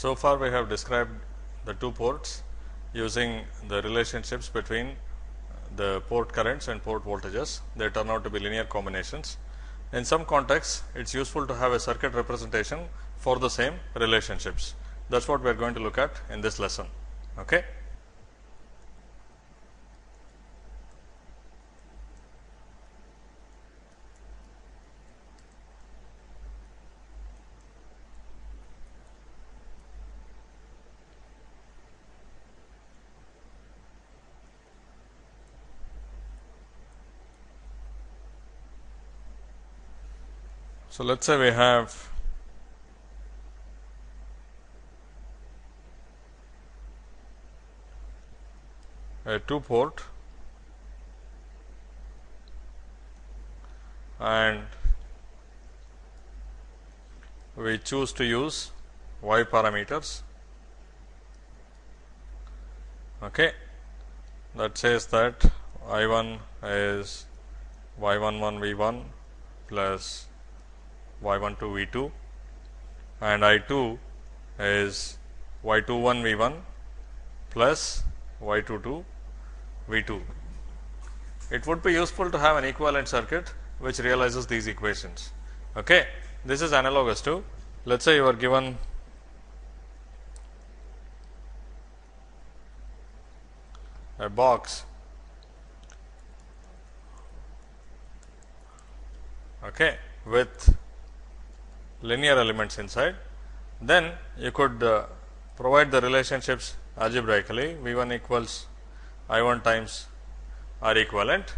So far, we have described the two ports using the relationships between the port currents and port voltages. They turn out to be linear combinations. In some contexts, it is useful to have a circuit representation for the same relationships. That is what we are going to look at in this lesson. Okay? So, let us say we have a 2 port and we choose to use y parameters. Okay. That says that I 1 is y 1 1 V 1 plus y 1 2 V 2 and I 2 is y 2 1 V 1 plus y 2 2 V 2. It would be useful to have an equivalent circuit which realizes these equations. Okay. This is analogous to let us say you are given a box okay, with linear elements inside, then you could uh, provide the relationships algebraically V 1 equals I 1 times R equivalent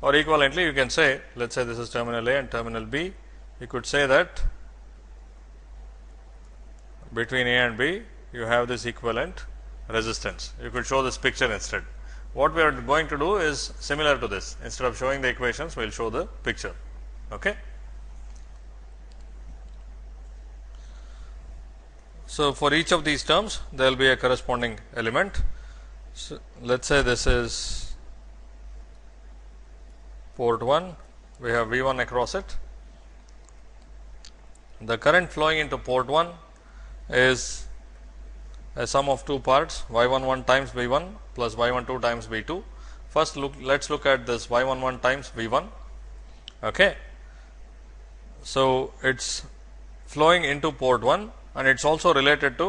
or equivalently you can say let us say this is terminal A and terminal B, you could say that between A and B you have this equivalent resistance. You could show this picture instead. What we are going to do is similar to this instead of showing the equations we will show the picture. Okay? So, for each of these terms there will be a corresponding element. So, let us say this is port 1, we have V 1 across it. The current flowing into port 1 is a sum of two parts y 1 1 times V 1 plus y 1 2 times V 2. First look let us look at this y 1 1 times V 1. Okay. So, it is flowing into port 1 and it is also related to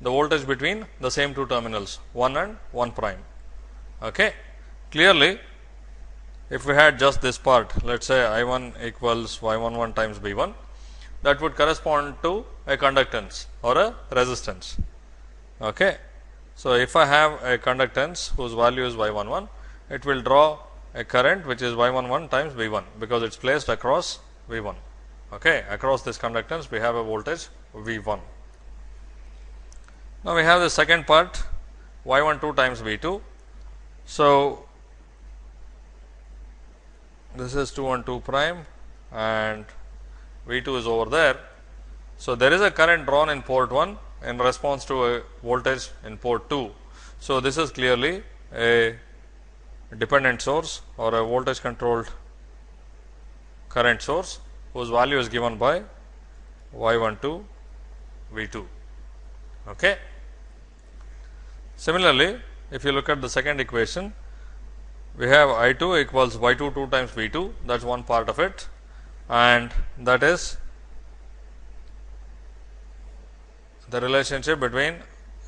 the voltage between the same two terminals 1 and 1 prime. Okay. Clearly, if we had just this part let us say I 1 equals Y 1 1 times B 1 that would correspond to a conductance or a resistance. Okay. So, if I have a conductance whose value is Y 1 1 it will draw a current which is Y 1 1 times V 1 because it is placed across V 1. Okay. Across this conductance we have a voltage V 1. Now, we have the second part Y 1 2 times V 2. So, this is 2 1 2 prime and V 2 is over there. So, there is a current drawn in port 1 in response to a voltage in port 2. So, this is clearly a dependent source or a voltage controlled current source whose value is given by y 1 2 v 2. Okay. Similarly, if you look at the second equation, we have I 2 equals y 2 2 times V 2 that is one part of it and that is the relationship between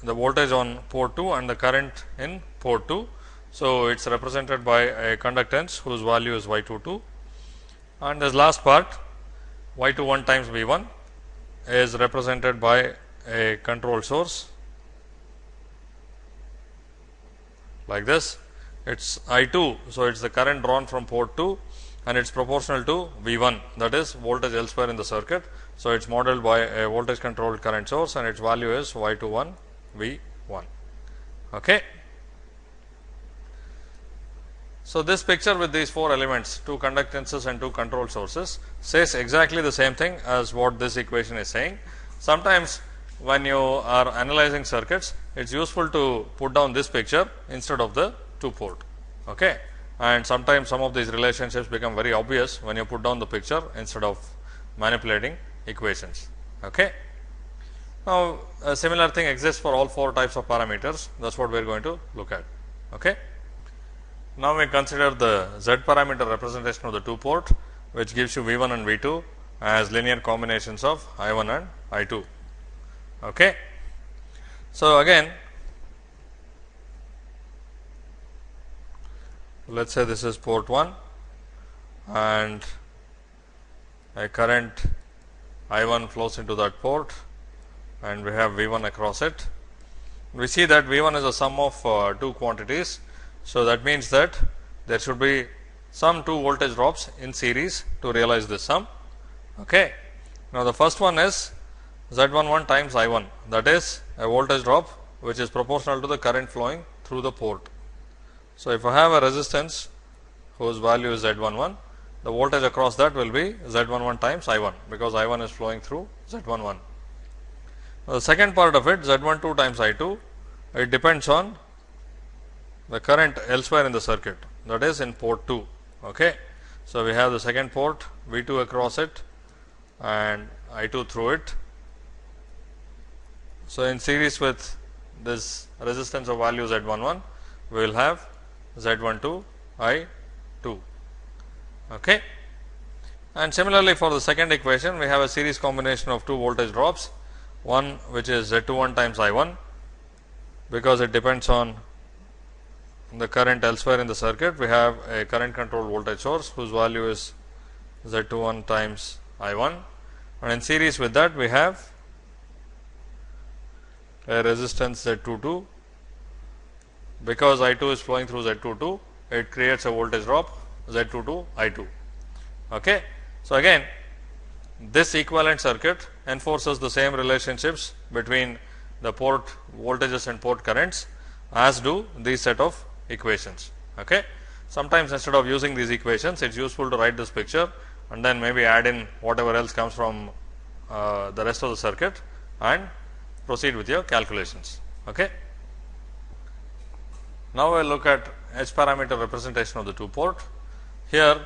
the voltage on port 2 and the current in port 2. So, it is represented by a conductance whose value is Y 2 2 and this last part y 2 1 times V 1 is represented by a control source like this. It is I 2. So, it is the current drawn from port 2 and it is proportional to V 1 that is voltage elsewhere in the circuit. So, it is modeled by a voltage controlled current source and its value is Y 2 1 V 1. Okay. So, this picture with these four elements two conductances and two control sources says exactly the same thing as what this equation is saying. Sometimes when you are analyzing circuits it is useful to put down this picture instead of the two port. Okay. And sometimes some of these relationships become very obvious when you put down the picture instead of manipulating equations. Okay. Now, a similar thing exists for all four types of parameters that is what we are going to look at. Okay. Now, we consider the z parameter representation of the two port which gives you V 1 and V 2 as linear combinations of I 1 and I 2. Okay. So, again let us say this is port 1 and a current I 1 flows into that port and we have V 1 across it. We see that V 1 is a sum of uh, two quantities so, that means that there should be some two voltage drops in series to realize this sum. Okay. Now, the first one is Z 1 1 times I 1 that is a voltage drop which is proportional to the current flowing through the port. So, if I have a resistance whose value is Z 1 1 the voltage across that will be Z 1 1 times I 1 because I 1 is flowing through Z 1 1. the second part of it Z 1 2 times I 2 it depends on the current elsewhere in the circuit that is in port 2. Okay. So, we have the second port V 2 across it and I 2 through it. So, in series with this resistance of value Z 1 1 we will have Z 1 2 I 2. Okay. And similarly, for the second equation we have a series combination of two voltage drops one which is Z 2 1 times I 1 because it depends on the current elsewhere in the circuit, we have a current controlled voltage source whose value is Z 2 1 times I 1 and in series with that we have a resistance Z 2 2 because I 2 is flowing through Z 2 2 it creates a voltage drop Z 2 2 I 2. Okay. So, again this equivalent circuit enforces the same relationships between the port voltages and port currents as do these set of equations. Okay. Sometimes instead of using these equations, it is useful to write this picture and then maybe add in whatever else comes from uh, the rest of the circuit and proceed with your calculations. Okay. Now, we will look at h parameter representation of the two port. Here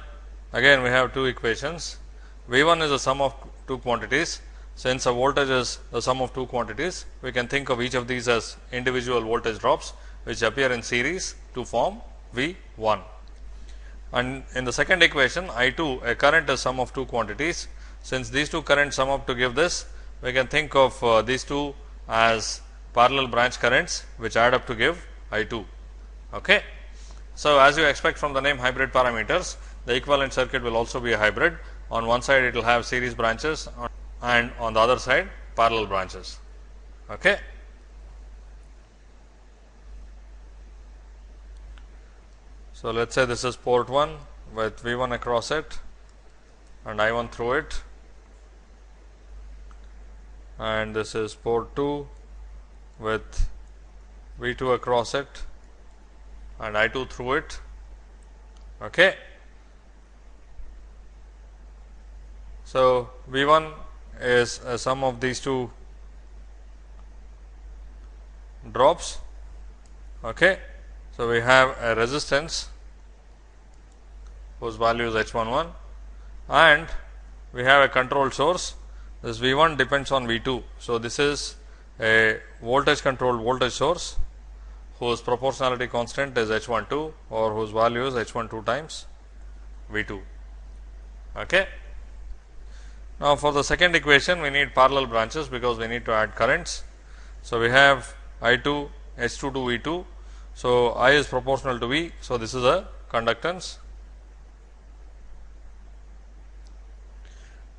again we have two equations V 1 is the sum of two quantities. Since a voltage is the sum of two quantities, we can think of each of these as individual voltage drops which appear in series to form V 1. And in the second equation I 2 a current is sum of two quantities. Since these two currents sum up to give this, we can think of uh, these two as parallel branch currents which add up to give I 2. Okay. So, as you expect from the name hybrid parameters, the equivalent circuit will also be a hybrid. On one side it will have series branches and on the other side parallel branches. Okay. So, let us say this is port 1 with V 1 across it and I 1 through it and this is port 2 with V 2 across it and I 2 through it. Okay. So, V 1 is a sum of these two drops. Okay. So, we have a resistance whose value is H 1 1 and we have a control source this V 1 depends on V 2. So, this is a voltage controlled voltage source whose proportionality constant is H 1 2 or whose value is H 1 2 times V 2. Okay. Now, for the second equation we need parallel branches because we need to add currents. So, we have I 2 H 2 to V 2 so, I is proportional to V. So, this is a conductance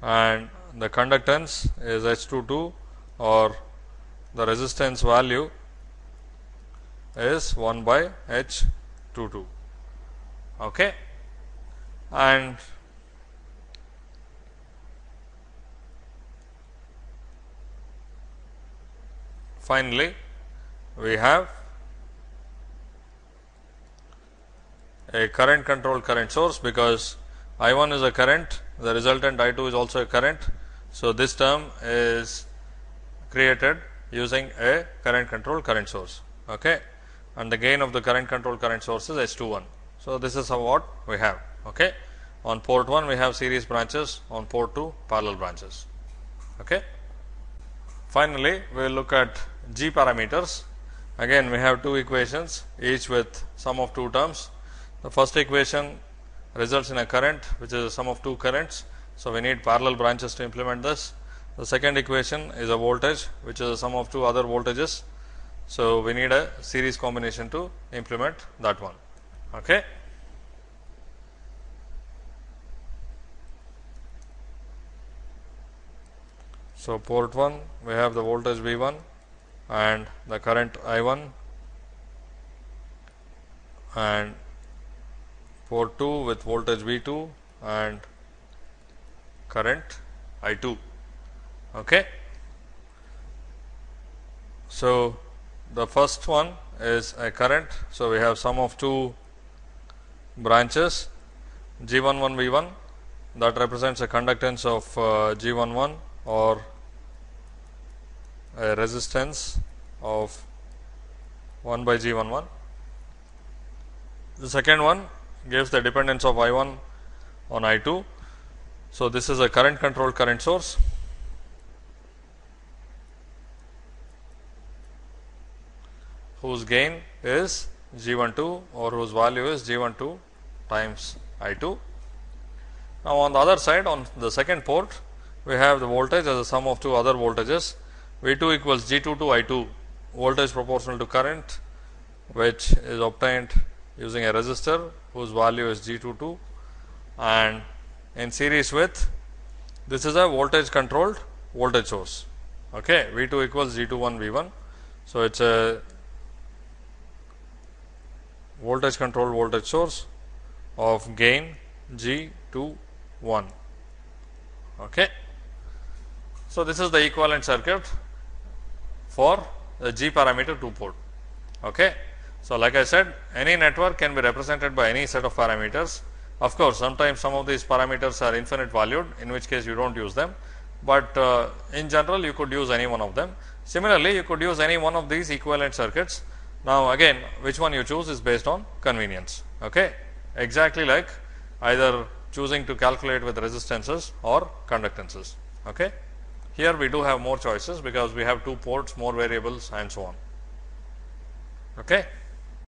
and the conductance is H 2 2 or the resistance value is 1 by H 2 2. Okay. And finally, we have a current controlled current source because I 1 is a current the resultant I 2 is also a current. So, this term is created using a current controlled current source okay. and the gain of the current controlled current source is S 2 1. So, this is what we have okay. on port 1 we have series branches on port 2 parallel branches. Okay. Finally, we will look at G parameters again we have two equations each with sum of two terms the first equation results in a current which is a sum of two currents. So, we need parallel branches to implement this. The second equation is a voltage which is a sum of two other voltages. So, we need a series combination to implement that one. Okay. So, port 1 we have the voltage V 1 and the current I 1 and port 2 with voltage V 2 and current I 2. Okay. So, the first one is a current. So, we have sum of two branches G 1 1 V 1 that represents a conductance of uh, G 1 1 or a resistance of 1 by G 1 1. The second one gives the dependence of I 1 on I 2. So, this is a current controlled current source. whose gain is G 1 2 or whose value is G 1 2 times I 2. Now, on the other side on the second port we have the voltage as a sum of two other voltages V 2 equals G 2 to I 2 voltage proportional to current which is obtained using a resistor whose value is G22 and in series with this is a voltage controlled voltage source. Okay, V2 equals G21 V1. So, it is a voltage controlled voltage source of gain G21. Okay. So, this is the equivalent circuit for the G parameter 2 port. Okay. So, like I said any network can be represented by any set of parameters. Of course, sometimes some of these parameters are infinite valued in which case you do not use them, but uh, in general you could use any one of them. Similarly, you could use any one of these equivalent circuits. Now, again which one you choose is based on convenience okay? exactly like either choosing to calculate with resistances or conductances. Okay? Here we do have more choices because we have two ports, more variables and so on. Okay?